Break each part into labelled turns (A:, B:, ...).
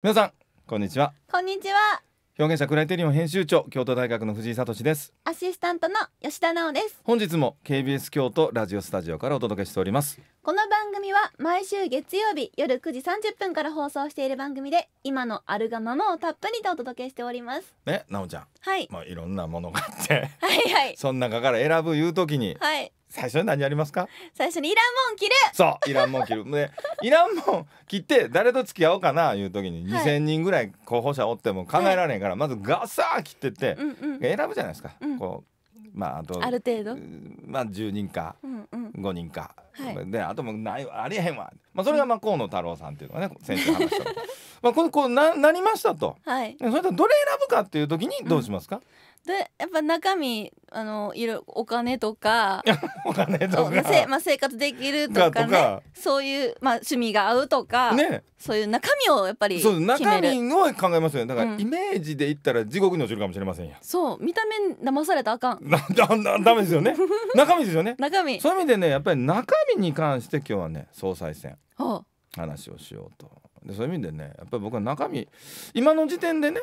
A: 皆さんこんにちは
B: こんにちは
A: 表現者クライテリオン編集長京都大学の藤井聡です
B: アシスタントの吉田直です
A: 本日も KBS 京都ラジオスタジオからお届けしております
B: この番組は毎週月曜日夜9時30分から放送している番組で今のあるがままをたっぷりとお届けしております
A: ね、直ちゃんはいまあいろんなものがあってはいはい その中から選ぶいう時にはい最初に何やりますか
B: 最初にいらんもん切るそ
A: ういらんもん切るで いらんもん切って誰と付き合おうかないう時にはい2,000人ぐらい候補者おっても考えられへんから、まずガサー切ってって、うん選ぶじゃないですか、うんこうまああとある程度まあ10人かうんうん人か、であともないありえへんわ、まあ、それがまあ河野太郎さんっていうのがね 先週話しのまあこうこうななりましたとはいそれとどれ選ぶかっていう時にどうしますか、
B: でやっぱ中身あのいろお金とか
A: お金とか、まあせま
B: あ、生活できるとかねそういう、まあ、趣味が合うとか、ね、そういう中身をやっぱりそう中身
A: を考えますよねだから、イメージで言ったら地獄に落ちるかもしれませんよ
B: そう見た目騙されたあかんだ
A: だ ダメですよね 中身ですよね中身そういう意味でねやっぱり中身に関して今日はね総裁選話をしようとでそういう意味でねやっぱり僕は中身今の時点でね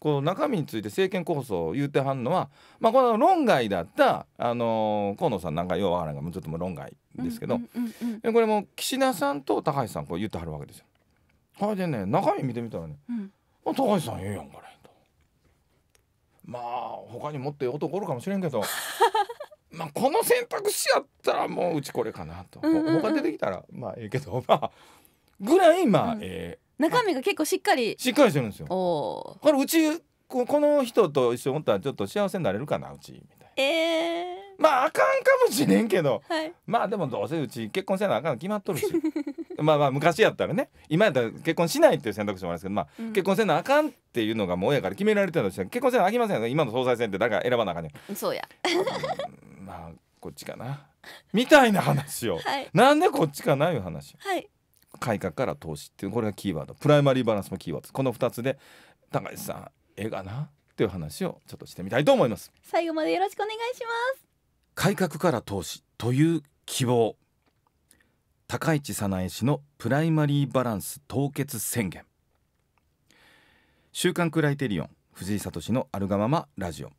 A: この中身について政権構想を言うてはんのは、まあ、この論外だった、あのー、河野さんなんかようわからんがもうちょっともう論外ですけど、これも岸田さんと高橋さんこう言ってはるわけですよ。はいでね中身見てみたらね「うん、あ高橋さん言うやんこれ」と。まあ他にもっと男おるかもしれんけど まあこの選択肢やったらもううちこれかなと。他出てきたらまあええけどまあぐらいまあ、ええ
B: 中身が結構しっかり
A: しっかりしてるんですよおこれうちここの人と一緒におったらちょっと幸せになれるかなうちみたいなえー、まああかんかもしれんけど、はい、まあでもどうせうち結婚せなあかんの決まっとるし まあまあ昔やったらね今やったら結婚しないっていう選択肢もあるんですけど、まあ、うん、結婚せなあかんっていうのがもう親から決められてたとして結婚せなあきませんよね今の総裁選ってだから選ばなあかんねそうやまあこっちかなみたいな話を、はい、なんでこっちかないう話はい改革から投資っていうこれがキーワードプライマリーバランスもキーワードこの2つで高橋さん絵がなという話をちょっとしてみたいと思います
B: 最後までよろしくお願いします
A: 改革から投資という希望高市早苗氏のプライマリーバランス凍結宣言週刊クライテリオン藤井聡のあるがままラジオ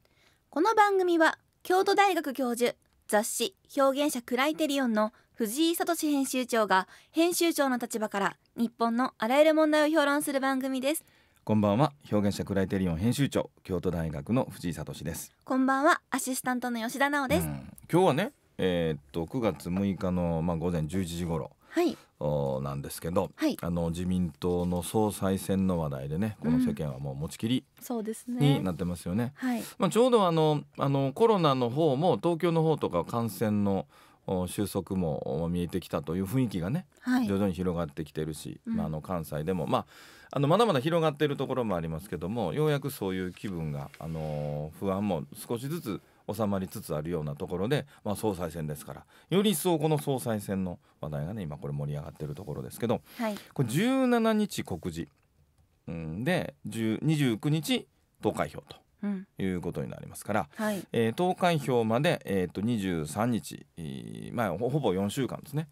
B: この番組は京都大学教授雑誌表現者クライテリオンの藤井聡編集長が編集長の立場から日本のあらゆる問題を評論する番組で
A: すこんばんは表現者クライテリオン編集長京都大学の藤井聡です
B: こんばんはアシスタントの吉田直です、
A: 今日はねえー、っと9月6日のまあ午前11時頃はいおなんですけど、はい、あの自民党の総裁選の話題でねこの世間はもう持ちきり
B: そうですねにな
A: ってますよね。うん、ねはいまあ、ちょうどあのあのコロナの方も東京の方とか感染の収束も見えてきたという雰囲気がね、はい、徐々に広がってきてるし、うん、まあ、あの関西でも、まあ、あのまだまだ広がっているところもありますけどもようやくそういう気分が、あの不安も少しずつ収まりつつあるようなところで、まあ、総裁選ですからより一層この総裁選の話題がね今これ盛り上がっているところですけど、はい、これ17日告示、うん、で29日投開票と。いうことになりますから、うんはい、えー、投開票まで、えー、と23日、まあ、ほぼ4週間ですね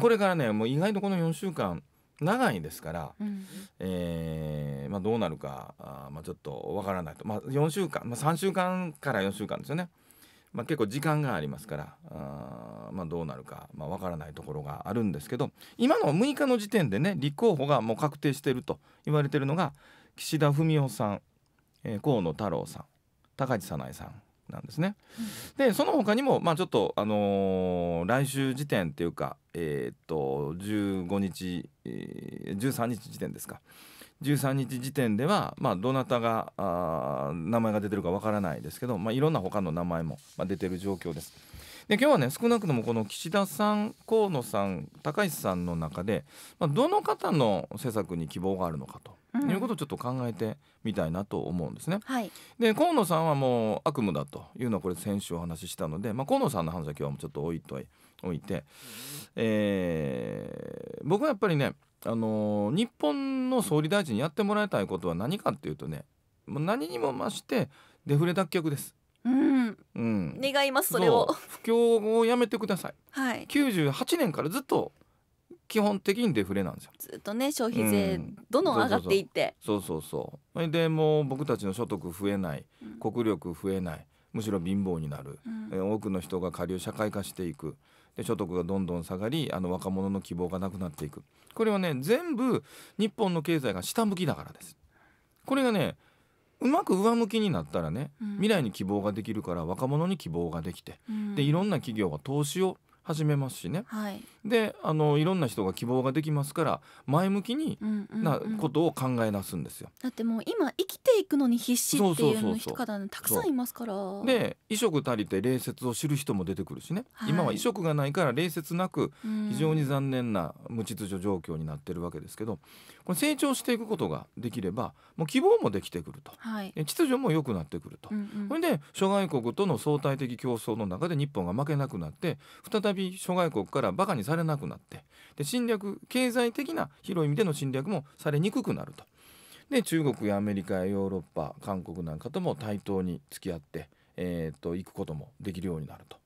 A: これからねもう意外とこの4週間長いですから、うん、えー、まあ、どうなるかあ、まあ、ちょっとわからないと、まあ、4週間、まあ、3週間から4週間ですよね、まあ、結構時間がありますからあ、まあ、どうなるかわ、まあ、からないところがあるんですけど今の6日の時点でね立候補がもう確定していると言われているのが岸田文雄さんえー、河野太郎さん高市早苗さんなんですね。うん、でその他にも、まあ、ちょっと、あのー、来週時点っていうか、えー、っと15日、えー、13日時点ですか13日時点では、まあ、どなたがあ名前が出てるかわからないですけど、まあ、いろんな他の名前も、まあ、出てる状況です。で今日はね少なくともこの岸田さん河野さん高市さんの中で、まあ、どの方の施策に希望があるのかということをちょっと考えてみたいなと思うんですね。はい、で河野さんはもう悪夢だというのはこれ先週お話ししたので、まあ、河野さんの話は今日はもちょっと置いとい置いて、えー、僕はやっぱりね、あのー、日本の総理大臣にやってもらいたいことは何かっていうとねもう何にも増してデフレ脱却です。うん、うん、願いますそれを不況をやめてください、はい、98年からずっと基本的にデフレなんですよずっと
B: ね消費税、どんどん上がっていって
A: そうそうそうでもう僕たちの所得増えない国力増えない、むしろ貧乏になる、うん、多くの人が下流社会化していくで所得がどんどん下がりあの若者の希望がなくなっていくこれはね全部日本の経済が下向きだからですこれがねうまく上向きになったらね、うん、未来に希望ができるから若者に希望ができて、うん、でいろんな企業が投資を始めますしね、はい、であのいろんな人が希望ができますから前向きになことを考え出すんですよ、
B: だってもう今生きていくのに必死っていう人方、ね、たくさんいますからで
A: 衣食足りて礼節を知る人も出てくるしね、はい、今は衣食がないから礼節なく非常に残念な無秩序状況になってるわけですけどこれ成長していくことができればもう希望もできてくると、はい、秩序も良くなってくると、うんうん、それで諸外国との相対的競争の中で日本が負けなくなって再びび諸外国からバカにされなくなってで侵略経済的な広い意味での侵略もされにくくなると。で中国やアメリカやヨーロッパ韓国なんかとも対等に付き合って、えー、と行くこともできるようになると。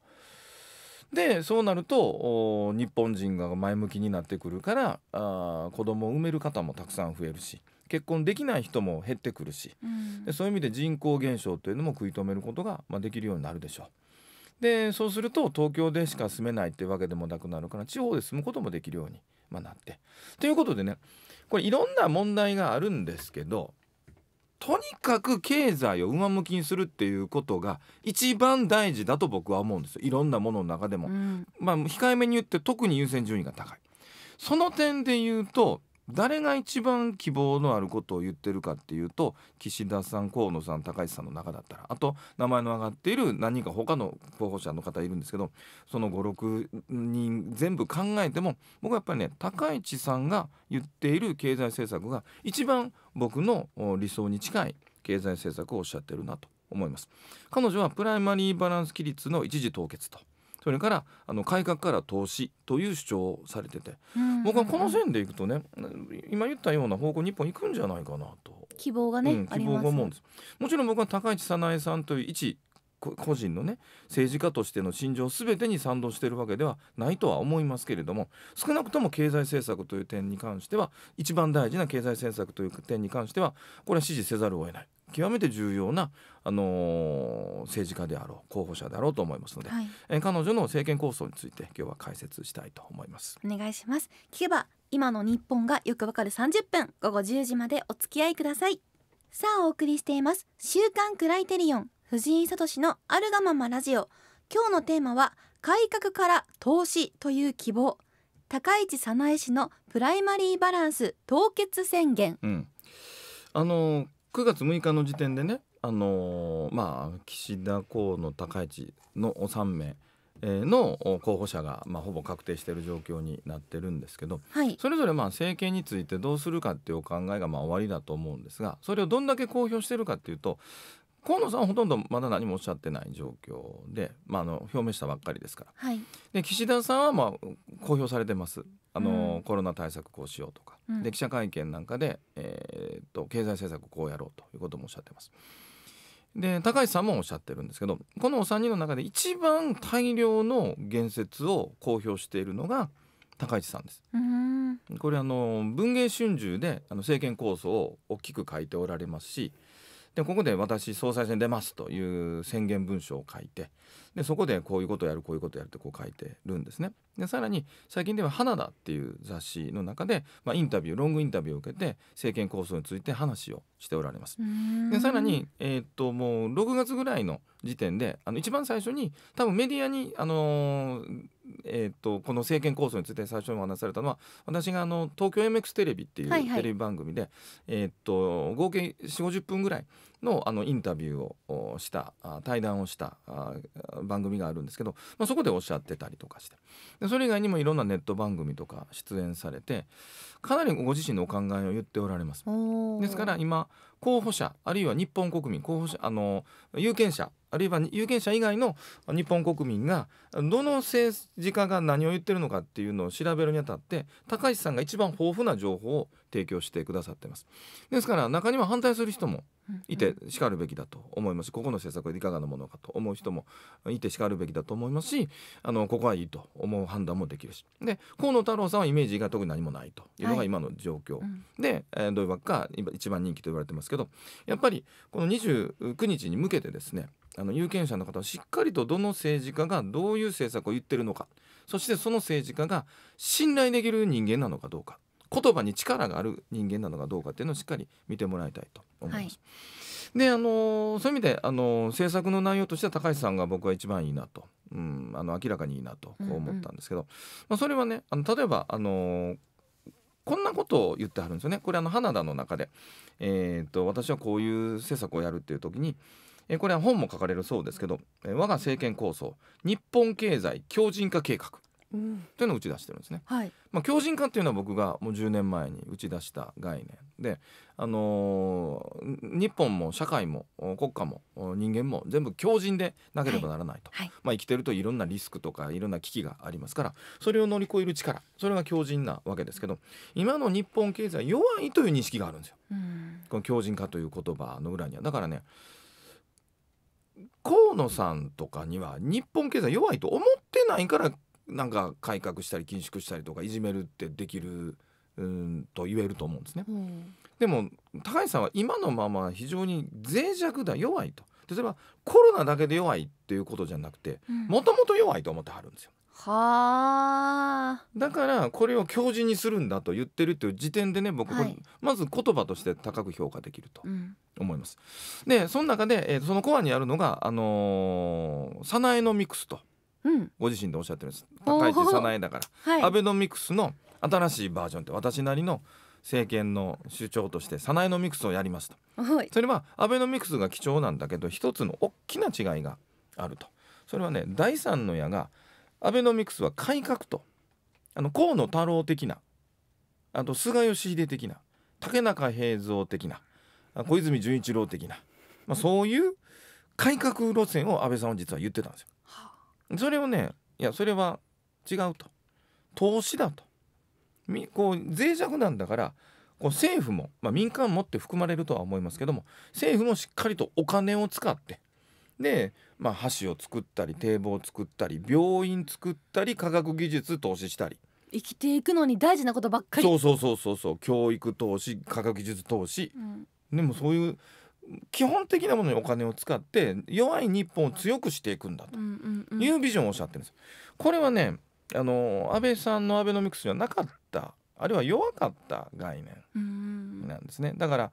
A: でそうなると日本人が前向きになってくるからあ子供を産める方もたくさん増えるし結婚できない人も減ってくるし、うん、でそういう意味で人口減少というのも食い止めることが、まあ、できるようになるでしょう。でそうすると東京でしか住めないっていうわけでもなくなるから地方で住むこともできるように、まなって。ということでねこれいろんな問題があるんですけどとにかく経済を上向きにするっていうことが一番大事だと僕は思うんですよいろんなものの中でも、うん、まあ控えめに言って特に優先順位が高いその点で言うと誰が一番希望のあることを言ってるかっていうと岸田さん河野さん高市さんの中だったらあと名前の上がっている何人か他の候補者の方いるんですけどその56人全部考えても僕はやっぱりね高市さんが言っている経済政策が一番僕の理想に近い経済政策をおっしゃってるなと思います。彼女はプライマリーバランス規律の一時凍結とそれからあの改革から投資という主張をされてて、僕はこの線でいくとね今言ったような方向に本いくんじゃないかな
B: と希望がね、うん、希望が思うんです
A: もちろん僕は高市早苗さんという一個人のね政治家としての信条全てに賛同しているわけではないとは思いますけれども少なくとも経済政策という点に関しては一番大事な経済政策という点に関してはこれは支持せざるを得ない極めて重要な、あのー、政治家であろう候補者であろうと思いますので、はい、え彼女の政権構想について今日は解説したいと思います
B: お願いします聞けば今の日本がよくわかる30分午後1時までお付き合いくださいさあお送りしています週刊クライテリオン藤井聡のあるがままラジオ今日のテーマは改革から投資という希望高市早苗氏のプライマリーバランス凍結宣言、
A: うん、あの9月6日の時点でね、あのー、まあ、岸田河野高市の3名の候補者が、まあ、ほぼ確定している状況になってるんですけど、はい、それぞれまあ政権についてどうするかっていうお考えがまあ終わりだと思うんですがそれをどんだけ公表してるかっていうと河野さんほとんどまだ何もおっしゃってない状況で、まあ、あの表明したばっかりですから、はい、で岸田さんは、まあ、公表されてますあの、うん、コロナ対策こうしようとか、うん、で記者会見なんかで、えー、っと経済政策こうやろうということもおっしゃってます。で高橋さんもおっしゃってるんですけどこのお三人の中で一番大量の言説を公表しているのが高市さんです。これあの文藝春秋であの政権構想を大きく書いておられますしでここで私総裁選出ますという宣言文書を書いてでそこでこういうことをやるこういうことをやるってこう書いてるんですね。でさらに最近では「花田」っていう雑誌の中で、まあ、インタビューロングインタビューを受けて政権構想について話をしておられます。でさらに、えー、っともう6月ぐらいの時点であの一番最初に多分メディアに、あのー、えー、っとこの政権構想について最初にお話されたのは私があの東京 MX テレビっていうテレビ番組で、えー、っと合計4 5 0分ぐらいのあのインタビューをした対談をした番組があるんですけど、まあ、そこでおっしゃってたりとかしてでそれ以外にもいろんなネット番組とか出演されてかなりご自身のお考えを言っておられますですから今候補者あるいは日本国民候補者あの有権者あるいは有権者以外の日本国民がどの政治家が何を言ってるのかっていうのを調べるにあたって高市さんが一番豊富な情報を提供してくださってますですから中には反対する人もいてしかるべきだと思いますしここの政策でいかがなものかと思う人もいてしかるべきだと思いますしあのここはいいと思う判断もできるしで河野太郎さんはイメージが特に何もないというのが今の状況、はいうん、で、えー、どういうわけか一番人気と言われてますけどやっぱりこの29日に向けてですねあの有権者の方はしっかりとどの政治家がどういう政策を言ってるのかそしてその政治家が信頼できる人間なのかどうか言葉に力がある人間なのかどうかっていうのをしっかり見てもらいたいと思います。はい、であのそういう意味であの政策の内容としては高橋さんが僕は一番いいなと、うん、あの明らかにいいなとこう思ったんですけど、うんうん、まあ、それはねあの例えばあのこんなことを言ってはるんですよねこれあの花田の中で、えーと、私はこういう政策をやるっていう時に、えこれは本も書かれるそうですけど「え我が政権構想日本経済強靭化計画」というのを打ち出してるんですね。はい、まあ、強靭化っていうのは僕がもう10年前に打ち出した概念で、あのー、日本も社会も国家も人間も全部強靭でなければならないと、はいはい、まあ、生きてるといろんなリスクとかいろんな危機がありますからそれを乗り越える力それが強靭なわけですけど今の日本経済弱いという認識があるんですよ、この強靭化という言葉の裏には。だからね河野さんとかには日本経済弱いと思ってないからなんか改革したり緊縮したりとかいじめるってできる、うん、と言えると思うんですね。うん、でも高橋さんは今のまま非常に脆弱だ弱いと例えばコロナだけで弱いっていうことじゃなくてもともと弱いと思ってはるんですよ。はあだからこれを強靭にするんだと言ってるっていう時点でね僕、はい、まず言葉として高く評価できると思います。うん、でその中で、えー、そのコアにあるのが、あのミクスと。ご自身でおっしゃってるんです改正さ早苗だから、はい、アベノミクスの新しいバージョンって私なりの政権の主張として早苗のノミクスをやりますと、はい、それはアベノミクスが貴重なんだけど一つの大きな違いがあるとそれはね第三の矢がアベノミクスは改革とあの河野太郎的なあと菅義偉的な竹中平蔵的な小泉純一郎的な、まあ、そういう改革路線を安倍さんは実は言ってたんですよ。それをねいやそれは違うと投資だとこう脆弱なんだからこう政府も、まあ、民間もって含まれるとは思いますけども政府もしっかりとお金を使ってで、まあ、橋を作ったり堤防を作ったり病院作ったり科学技術投資したり。生き
B: ていくのに大事なことばっかりそうそ
A: うそうそうそう教育投資科学技術投資、うん、でもそういう基本的なものにお金を使って弱い日本を強くしていくんだというビジョンをおっしゃってるんです。これはねあの安倍さんのアベノミクスにはなかったあるいは弱かった概
B: 念
A: なんですね。だから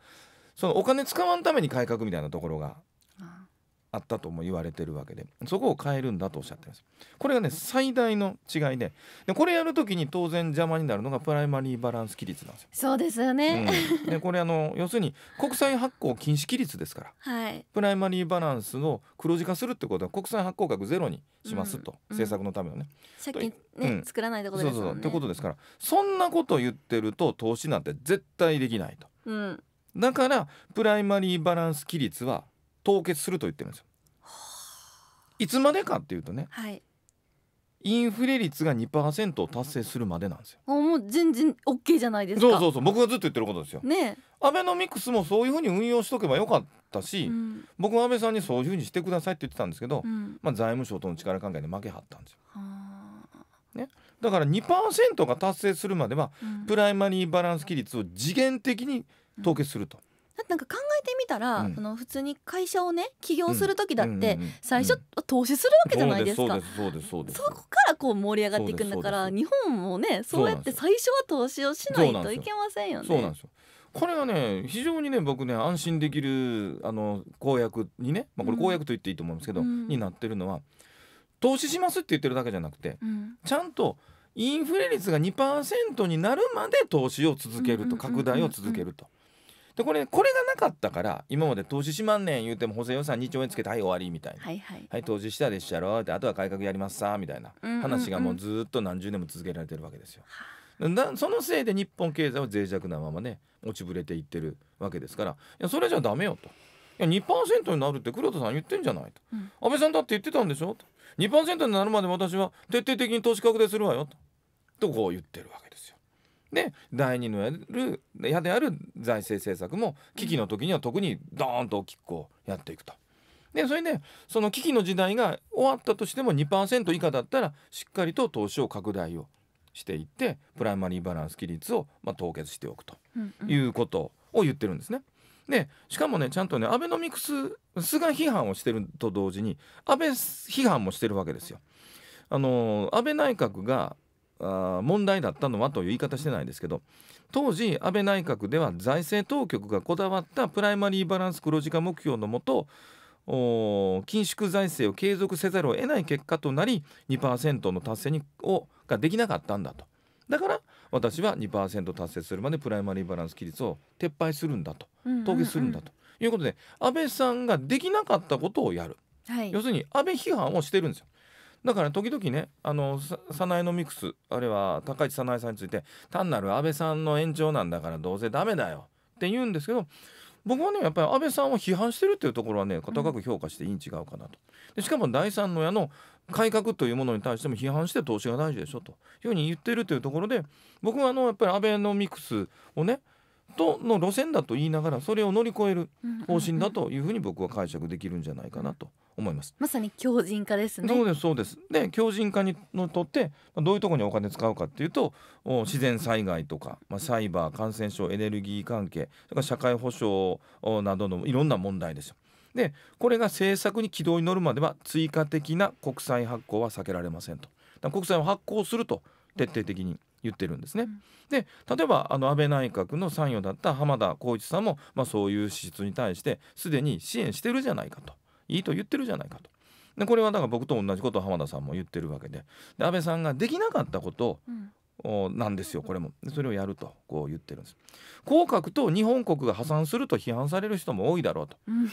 A: そのお金使わんために改革みたいなところがあったとも言われてるわけでそこを変えるんだとおっしゃってますこれがね最大の違いででこれやるときに当然邪魔になるのがプライマリーバランス規律なんですよ
B: そうですよね、
A: うん、でこれあの要するに国債発行禁止規律ですから、はい、プライマリーバランスの黒字化するってことは国債発行額ゼロにしますと、うん、政策のためのね
B: 借金ね、うん、作らないってことですねそうそうそうってこ
A: とですからそんなこと言ってると投資なんて絶対できないと、うん、だからプライマリーバランス規律は凍結すると言ってるんですよ。いつまでかっていうとね、はい、インフレ率が2%を達成するまでなんですよ。
B: もう全然オッケーじゃないですか。そうそう
A: そう僕がずっと言ってることですよ。ねアベノミクスもそういうふうに運用しとけばよかったし、うん、僕は安倍さんにそういうふうにしてくださいって言ってたんですけど、うん、まあ、財務省との力関係で負けはったんですよ。ね、だから2%が達成するまでは、うん、プライマリーバランス比率を次元的に凍結すると。
B: なんか考えてみたら、うん、その普通に会社をね起業する時だって最初投資するわけじゃないですか、
A: そこ
B: からこう盛り上がっていくんだから日本もねそうやって最初は投資をしないといけませんよね。
A: これはね非常にね僕ね安心できるあの公約にね、まあ、これ公約と言っていいと思うんですけど、うん、になってるのは投資しますって言ってるだけじゃなくて、うん、ちゃんとインフレ率が2%になるまで投資を続けると拡大を続けると。でこれこれがなかったから今まで投資しまんねん言うても補正予算2兆円つけてはい終わりみたいな、はいはい、はい、投資したでっしゃろってあとは改革やりますさみたいな話がもうずっと何十年も続けられてるわけですよ。だそのせいで日本経済は脆弱なままね落ちぶれていってるわけですからいやそれじゃダメよといや2%になるって黒田さん言ってんじゃないと、うん、安倍さんだって言ってたんでしょと2%になるまで私は徹底的に投資拡大するわよととこう言ってるわけですよ。で第二のやるである財政政策も危機の時には特にドーンと大きくこうやっていくと。でそれでその危機の時代が終わったとしても2%以下だったらしっかりと投資を拡大をしていってプライマリーバランス規律をま凍結しておくということを言ってるんですね。でしかもねちゃんとねアベノミクス菅批判をしてると同時に安倍批判もしてるわけですよ。あの安倍内閣が問題だったのはという言い方してないですけど当時安倍内閣では財政当局がこだわったプライマリーバランス黒字化目標のもと緊縮財政を継続せざるを得ない結果となり2%の達成にをができなかったんだとだから私は2%達成するまでプライマリーバランス規律を撤廃するんだと凍結するんだということで安倍さんができなかったことをやる、はい、要するに安倍批判をしてるんですよ。だから時々ねあの早苗のミクスあるいは高市早苗さんについて単なる安倍さんの延長なんだからどうせダメだよって言うんですけど僕はねやっぱり安倍さんを批判してるっていうところはね高く評価していいに違うかなとでしかも第三の矢の改革というものに対しても批判して投資が大事でしょというふうに言ってるというところで僕はあのやっぱり安倍のミクスをねとの路線だと言いながらそれを乗り越える方針だというふうに僕は解釈できるんじゃないかなと思います。
B: まさに強靭化ですね。そうです
A: そうです。で強靭化にのとってどういうところにお金使うかっていうと自然災害とか、まあ、サイバー感染症エネルギー関係そか社会保障などのいろんな問題ですよ。でこれが政策に軌道に乗るまでは追加的な国債発行は避けられませんと。国債を発行すると徹底的に言ってるんですね。で例えばあの安倍内閣の参与だった浜田浩一さんも、まあ、そういう支出に対してすでに支援してるじゃないかといいと言ってるじゃないかと。でこれはだから僕と同じことを浜田さんも言ってるわけでで安倍さんができなかったことをなんですよこれもそれをやるとこう言ってるんですこう書くと日本国が破産すると批判される人も多いだろう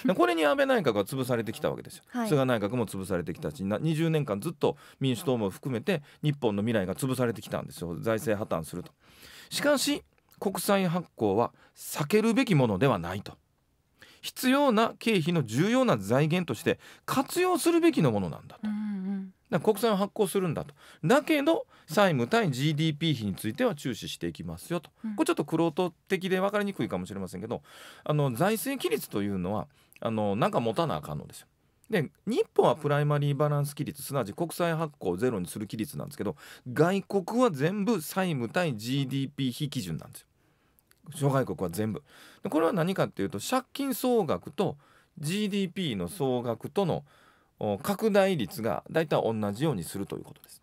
A: とこれに安倍内閣が潰されてきたわけですよ、はい、菅内閣も潰されてきたし20年間ずっと民主党も含めて日本の未来が潰されてきたんですよ財政破綻するとしかし国債発行は避けるべきものではないと必要な経費の重要な財源として活用するべきのものなんだと。う国債を発行するんだとだけど債務対 GDP 比については注視していきますよと、これちょっとクロ的で分かりにくいかもしれませんけどあの財政規律というのはあのなんか持たなあかんのですよ。で日本はプライマリーバランス規律すなわち国債発行ゼロにする規律なんですけど外国は全部債務対 GDP 比基準なんです諸外国は全部でこれは何かっていうと借金総額と GDP の総額との拡大率が大体同じようにするということです。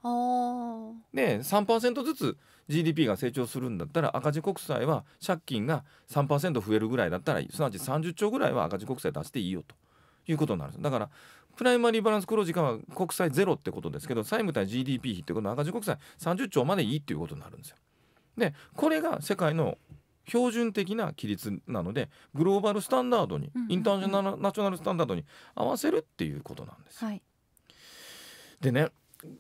A: で3%ずつ GDP が成長するんだったら赤字国債は借金が3%増えるぐらいだったらすなわち30兆ぐらいは赤字国債出していいよということになるんですだからプライマリーバランス黒字化は国債ゼロってことですけど債務対 GDP 比ってことの赤字国債30兆までいいっていうことになるんですよ。でこれが世界の標準的な規律なのでグローバルスタンダードに、インターナショナルスタンダードに合わせるっていうことなんです。はい、でね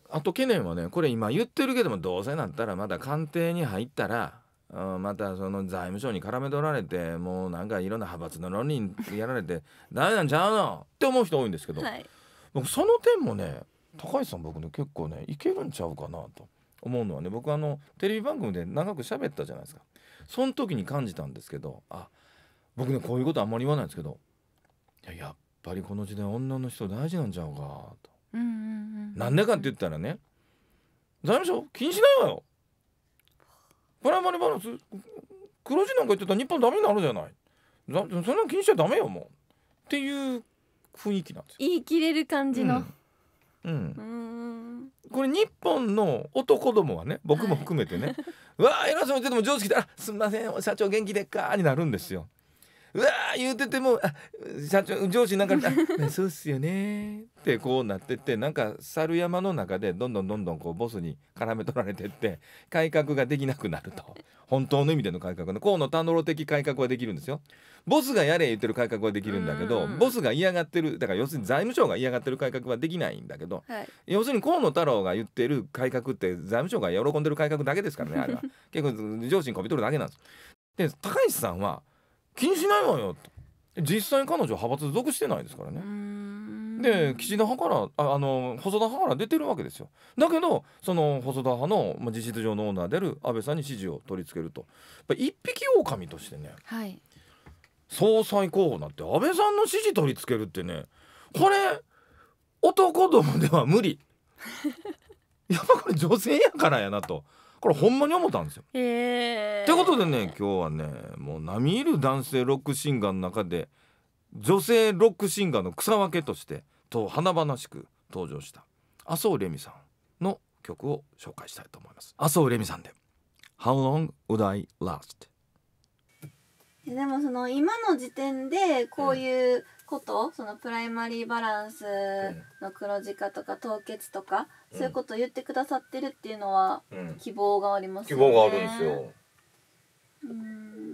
A: あと懸念はねこれ今言ってるけどもどうせなったらまだ官邸に入ったらまたその財務省に絡め取られてもうなんかいろんな派閥の論理やられてダメなんちゃうのって思う人多いんですけど、はい、僕その点もね高橋さん僕ね結構ねいけるんちゃうかなと思うのはね僕あのテレビ番組で長く喋ったじゃないですか。その時に感じたんですけどあ僕ねこういうことあんまり言わないんですけどいややっぱりこの時代女の人大事なんちゃうかと。なんでかって言ったらね財務省気にしないわよプライマリーバランス黒字なんか言ってたら日本ダメになるじゃないそんなの気にしちゃダメよもうっていう雰囲気なんです
B: よ言い切れる感じの、
A: うん、うん、これ日本の男どもはね僕も含めてね、はいわあ偉そうに言ってても上司来たら「すんません社長元気でっか」になるんですようわ言うてても社長上司なんかそうっすよねってこうなってってなんか猿山の中でどんどんどんどんこうボスに絡め取られてって改革ができなくなると本当の意味での改革の河野太郎的改革はできるんですよ。ボスがやれ言ってる改革はできるんだけどボスが嫌がってるだから要するに財務省が嫌がってる改革はできないんだけど、はい、要するに河野太郎が言ってる改革って財務省が喜んでる改革だけですからねあれは 結構上司にこびとるだけなんです。で高橋さんは気にしないわよと実際彼女派閥属してないですからね。で岸田派からああの細田派から出てるわけですよだけどその細田派の、まあ、実質上のオーナーである安倍さんに支持を取り付けると一匹狼としてね、はい、総裁候補になって安倍さんの支持取り付けるってねこれ男どもでは無理 やっぱこれ女性やからやなと。これほんまに思ったんですよ。
B: えー、って
A: ことでね今日はねもう並みいる男性ロックシンガーの中で女性ロックシンガーの草分けとしてと華々しく登場した麻生レミさんの曲を紹介したいと思います。麻生レミさんで How long would I last?
B: でもその今の時点でこういうことそのプライマリーバランスの黒字化とか凍結とか、うん、そういうことを言ってくださってるっていうのは希望がありますよね、希望があるんですようん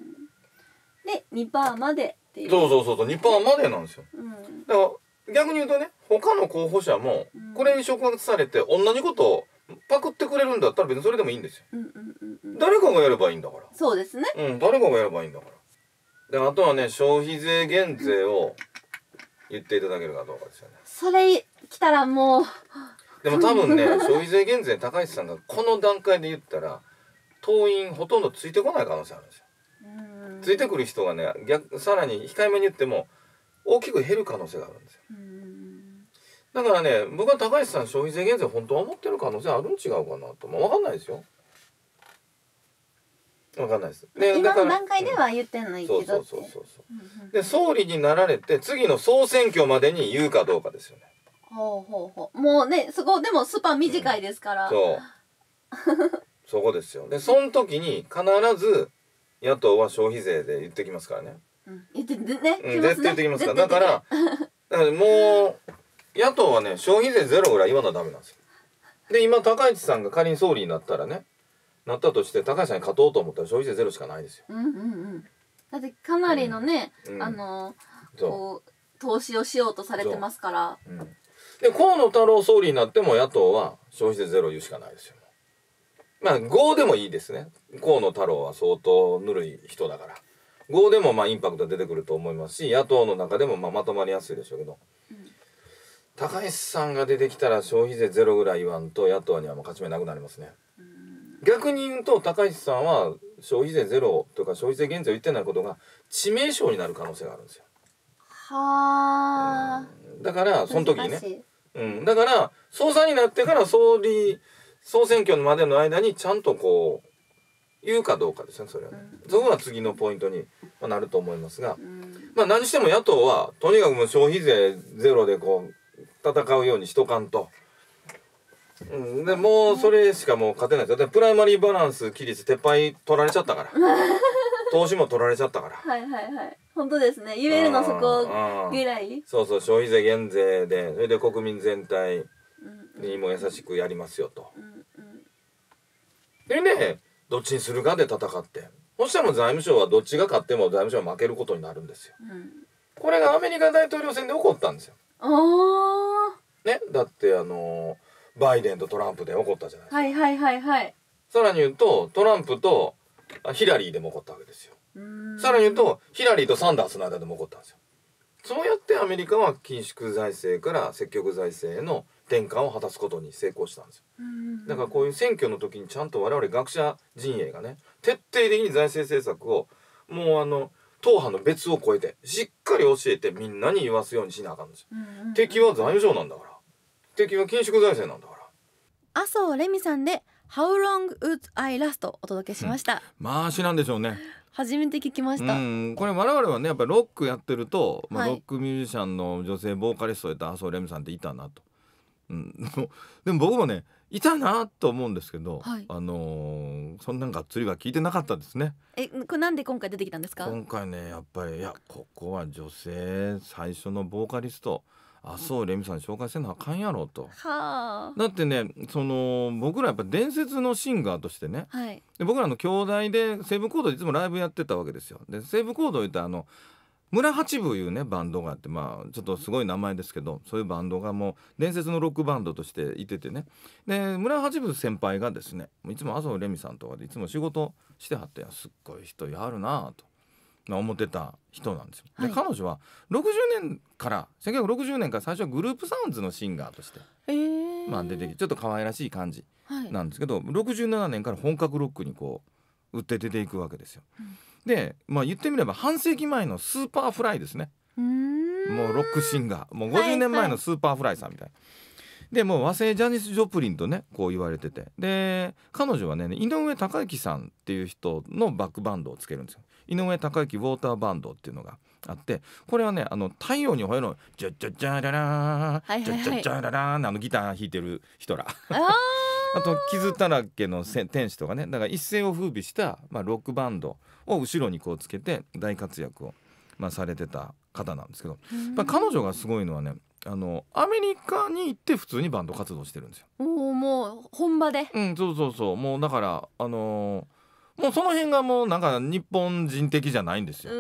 B: で2%までっていうそうそうそうそパーまでなんですよ、うん、
A: だから逆に言うとね他の候補者もこれに触発されて同じことをパクってくれるんだったら別にそれでもいいんですよ、
B: うんうん
A: うんうん、誰かがやればいいんだからそうですねうん誰かがやればいいんだからであとはね消費税減税を言っていただけるかどうかですよね
B: それ来たらもう
A: でも多分ね 消費税減税高市さんがこの段階で言ったら党員ほとんどついてこない可能性あるんですよついてくる人がね逆さらに控えめに言っても大きく減る可能性があるんですよだからね僕は高市さん消費税減税本当は思ってる可能性あるん違うかなとも分かんないですよ分かんないです。で今の段階で
B: は言ってんのいけどそうそうそうそう、
A: で総理になられて次の総選挙までに言うかどうかですよね。
B: ほうほうほうもうねそこでもスパン短いですから。うん、そ
A: う そこですよ。でその時に必ず野党は消費税で言ってきますからね。うん、
B: 言ってね。
A: うん、絶対言ってきますから。だからだからもう野党はね消費税ゼロぐらい今のはダメなんですよ。で今高市さんが仮に総理になったらねなったとして高橋さんに勝とうと思ったら消費税ゼロしかないですよ。
B: うんうんうんだってかなりのね、うんあのこう投資をしようとされてますから
A: うん、で河野太郎総理になっても野党は消費税ゼロ言うしかないですよ。まあ5でもいいですね河野太郎は相当ぬるい人だから5でもまあインパクト出てくると思いますし野党の中でもまあまとまりやすいでしょうけど、高橋さんが出てきたら消費税ゼロぐらい言わんと野党にはもう勝ち目なくなりますね。逆に言うと高市さんは消費税ゼロとか消費税減税を言ってないことが致命傷になる可能性があるんですよ。はあ、うん、だからその時にね、うん、だから総裁になってから総理総選挙までの間にちゃんとこう言うかどうかですねそれはね、うん、そこが次のポイントになると思いますが、うん、まあ何しても野党はとにかくもう消費税ゼロでこう戦うようにしとかんと。うん、でもうそれしかもう勝てないですよでプライマリーバランス規律撤廃取られちゃったから 投資も取られちゃったか
B: らはいはいはい本当ですね言えるのそこぐらい
A: そうそう消費税減税でそれで国民全体にも優しくやりますよと、でねどっちにするかで戦ってそしたらもう財務省はどっちが勝っても財務省は負けることになるんですよ、うん、これがアメリカ大統領選で起こったんですよねだってあのーバイデンとトランプで起こったじゃない
B: ですか。はいはいはいはい。
A: さらに言うと、トランプとヒラリーでも起こったわけですよ。さらに言うと、ヒラリーとサンダースの間でも起こったんですよ。そうやってアメリカは緊縮財政から積極財政への転換を果たすことに成功したんですよ。だからこういう選挙の時にちゃんと我々学者陣営がね、徹底的に財政政策をもうあの、党派の別を超えてしっかり教えてみんなに言わすようにしなあかんですよ。敵は財務省なんだから。的は緊縮財政なんだか
B: ら麻生レミさんで How long would I last お届けしました、
A: うん、回しなんでしょうね
B: 初めて聞きました、う
A: ん、これ我々はねやっぱロックやってると、まあ、ロックミュージシャンの女性ボーカリストでた麻生レミさんっていたなと、うん、でも僕もねいたなと思うんですけど、はい、あのー、そんなんがっつりは聞いてなかったですね。
B: え、これなんで今回出てきたんですか。今
A: 回ね、やっぱりいやここは女性最初のボーカリスト。あそうレミさん紹介せなあかんやろと。
B: はあ。
A: だってねその僕らやっぱ伝説のシンガーとしてね、はい、で僕らの兄弟で西武コードでいつもライブやってたわけですよ。で西武コード言ったあの村八部いうねバンドがあってまあちょっとすごい名前ですけどそういうバンドがもう伝説のロックバンドとしていててねで村八部先輩がですねいつも麻生レミさんとかでいつも仕事してはってすっごい人やるなと思ってた人なんですよ。はい、で彼女は60年から1960年から最初はグループサウンズのシンガーとして、えー、まあ、出てきてちょっと可愛らしい感じなんですけど、はい、67年から本格ロックにこう売って出ていくわけですよ。うん、で、まあ、言ってみれば半世紀前のスーパーフライですね。うもうロックシンガーもう50年前のスーパーフライさんみたいな。はいはいでもう和製ジャニス・ジョプリンとねこう言われててで彼女はね井上隆之さんっていう人のバックバンドをつけるんですよ井上隆之ウォーターバンドっていうのがあってこれはねあの太陽にほえるの「ジャジャジャララージャジャジャララー」あのギター弾いてる人ら。あ と「傷だらけの天使」とかねだから一世を風靡した、まあ、ロックバンドを後ろにこうつけて大活躍を、まあ、されてた方なんですけど、まあ、彼女がすごいのはねあのアメリカに行って普通にバンド活動してるんですよ。
B: もうもう本
A: 場で。うんそうそうそうもうだからあのーもうその辺がもうなんか日本人的じゃないんですよ。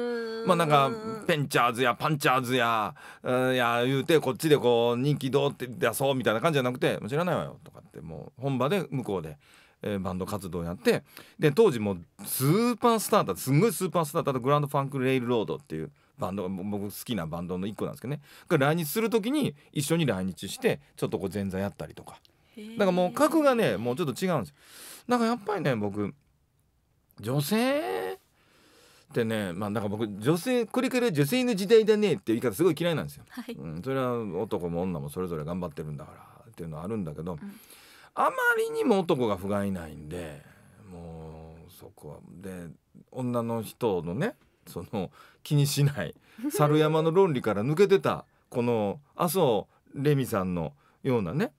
A: まあなんかペンチャーズやパンチャーズやうんいや言うてこっちでこう人気どうって出そうみたいな感じじゃなくて「もう知らないわよ」とかってもう本場で向こうで。えーバンド活動やってで当時もうスーパースターだっすんごいスーパースターだったグランドファンク・レイルロードっていうバンド僕好きなバンドの1個なんですけどね来日する時に一緒に来日してちょっとこう前座やったりとかだからもう格がねもうちょっと違うんですよだからやっぱりね僕女性ってねまあなんか僕女性これから女性の時代だねっていう言い方すごい嫌いなんですよ、はい、うん、それは男も女もそれぞれ頑張ってるんだからっていうのはあるんだけど、うん、あまりにも男が不甲斐ないんでもうそこはで女の人のねその気にしない猿山の論理から抜けてたこの麻生レミさんのようなね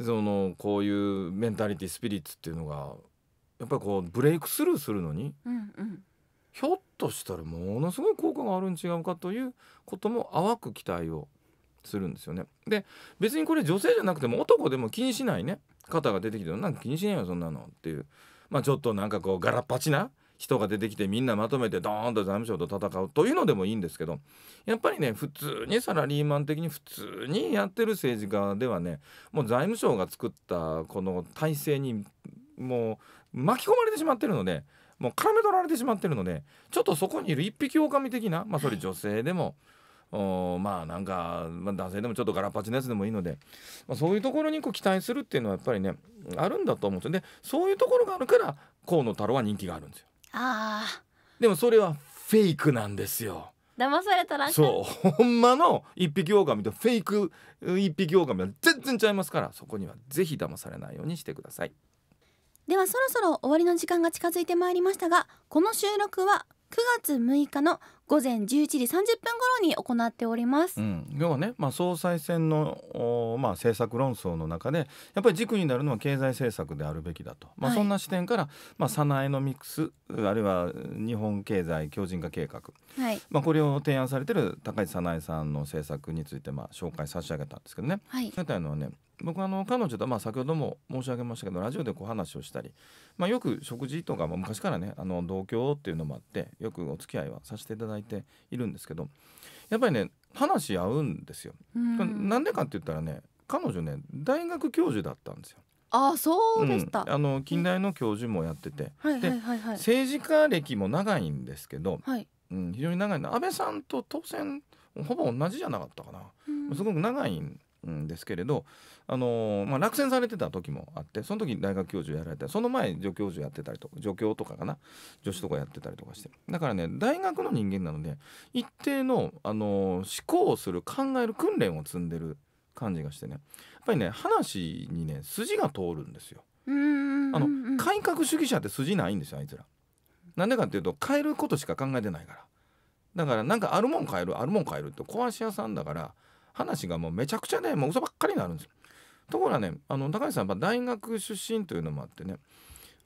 A: そのこういうメンタリティスピリッツっていうのがやっぱりこうブレイクスルーするのに、ひょっとしたらものすごい効果があるん違うかということも淡く期待をするんですよね。で別にこれ女性じゃなくても男でも気にしないね方が出てきてなんか気にしないよそんなのっていうまあちょっとなんかこうガラッパチな人が出てきてみんなまとめてドーンと財務省と戦うというのでもいいんですけどやっぱりね普通にサラリーマン的に普通にやってる政治家ではねもう財務省が作ったこの体制にもう巻き込まれてしまってるのでもう絡め取られてしまってるのでちょっとそこにいる一匹狼的なまあそれ女性でも。おまあなんか、まあ、男性でもちょっとガラパチのやつでもいいので、まあ、そういうところにこう期待するっていうのはやっぱりねあるんだと思うんですよでそういうところがあるから河野太郎は人気があるんですよ。あでもそれはフェイクなんですよ
B: 騙されたらそ
A: うほんまの一匹狼とフェイク一匹狼は全然ちゃいますからそこにはぜひ騙されないようにしてください
B: ではそろそろ終わりの時間が近づいてまいりましたがこの収録は9月6日の午前十一時三十分頃に行っております、
A: うん、要はね、まあ、総裁選の、まあ、政策論争の中でやっぱり軸になるのは経済政策であるべきだと、まあ、そんな視点から、はい、まあ、サナエノミクスあるいは日本経済強靭化計画、はいまあ、これを提案されてる高市早苗さんの政策について、まあ、紹介差し上げたんですけどね。はい、たのはね僕あの彼女とまあ先ほども申し上げましたけどラジオでこう話をしたり、まあ、よく食事とか、も昔からねあの同居っていうのもあってよくお付き合いはさせていただいて。だいているんですけどやっぱりね話合うんですよ。なんでかって言ったらね彼女ね大学教授だったんですよ。
B: あそうでした、うん、あ
A: の近代の教授もやってて、うん、で、はいはい、政治家歴も長いんですけど、はい、うん、非常に長い安倍さんと当選ほぼ同じじゃなかったかな、すごく長いんんですけれど、あのー、まあ、落選されてた時もあってその時大学教授やられてその前助教授やってたりとか助教とかかな助手とかやってたりとかしてだからね大学の人間なので一定の、あのー、思考をする考える訓練を積んでる感じがしてねやっぱりね話にね筋が通るんですよ。
B: あの
A: 改革主義者って筋ないんですよあいつら。なんでかっていうと変えることしか考えてないから。だからなんかあるもん変えるあるもん変えるって壊し屋さんだから話がもうめちゃくちゃねもう嘘ばっかりになるんですよところがねあの高橋さんは大学出身というのもあってね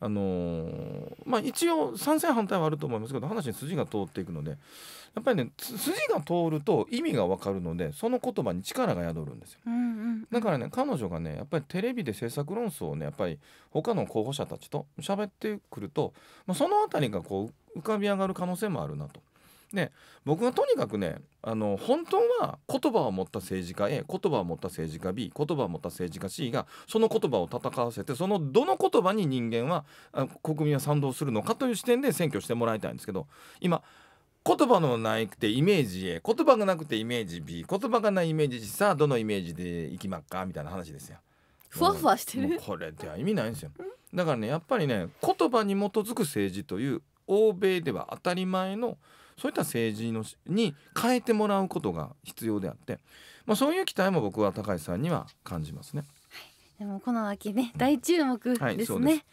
A: あのー、まあ一応賛成反対はあると思いますけど話に筋が通っていくのでやっぱりね筋が通ると意味がわかるのでその言葉に力が宿るんですよ、うんうん、だからね彼女がねやっぱりテレビで政策論争をねやっぱり他の候補者たちと喋ってくると、まあ、その辺りがこう浮かび上がる可能性もあるなと僕はとにかくねあの本当は言葉を持った政治家 A 言葉を持った政治家 B 言葉を持った政治家 C がその言葉を戦わせてそのどの言葉に人間は国民は賛同するのかという視点で選挙してもらいたいんですけど今言葉のないくてイメージ A 言葉がなくてイメージ B 言葉がないイメージ C さあどのイメージでいきまっかみたいな話ですよ。ふわふわしてるこれでは意味ないんですよ。だからねやっぱりね言葉に基づく政治という欧米では当たり前のそういった政治のに変えてもらうことが必要であって、まあ、そういう期待も僕は高橋さんには感じますね。
B: でもこの秋ね大注目ですね。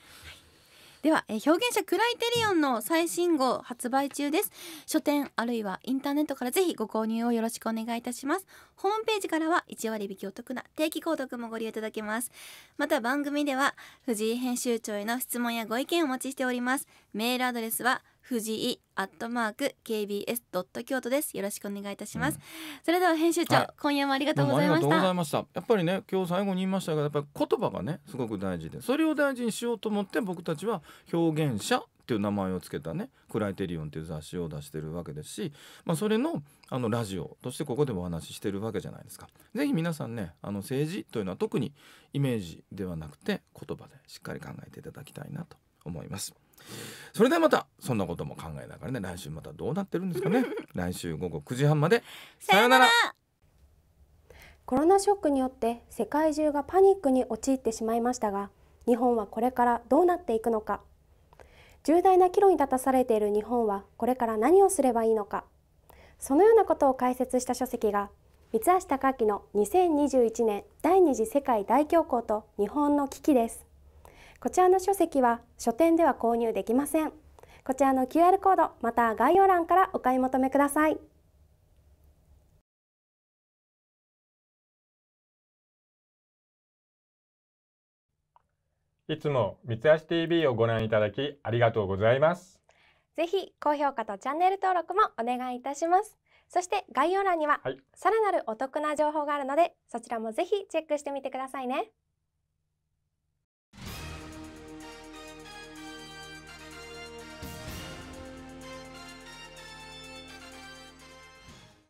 B: では、え表現者クライテリオンの最新号発売中です書店あるいはインターネットからぜひご購入をよろしくお願いいたしますホームページからは1割引きお得な定期購読もご利用いただけますまた番組では藤井編集長への質問やご意見をお待ちしておりますメールアドレスは「藤井アットマーク KBS ドット京都です。よろしくお願いいたします。うん、それでは編集長、はい、今夜もありがとうございました。
A: したやっぱりね、今日最後に言いましたが、やっぱり言葉がね、すごく大事で、それを大事にしようと思って僕たちは表現者っていう名前を付けたね「クライテリオン」っていう雑誌を出してるわけですし、まあ、それのあのラジオとしてここでお話ししてるわけじゃないですか。ぜひ皆さんねあの政治というのは特にイメージではなくて言葉でしっかり考えていただきたいなと思います。それではまたそんなことも考えながらね来週またどうなってるんですかね 来週午後9時半までさよならコロナ
B: ショックによって世界中がパニックに陥ってしまいましたが日本はこれからどうなっていくのか重大な岐路に立たされている日本はこれから何をすればいいのかそのようなことを解説した書籍が三橋貴明の2021年第二次世界大恐慌と日本の危機ですこちらの書籍は書店では購入でき
A: ませんこちらの QR コードまた概要欄からお買い求めくださいいつも三橋 TV をご覧いただきありがとうございます
B: ぜひ高評価とチャンネル登録もお願いいたしますそして概要欄にはさらなるお得な情報があるので、はい、そちらもぜひチェックしてみてくださいね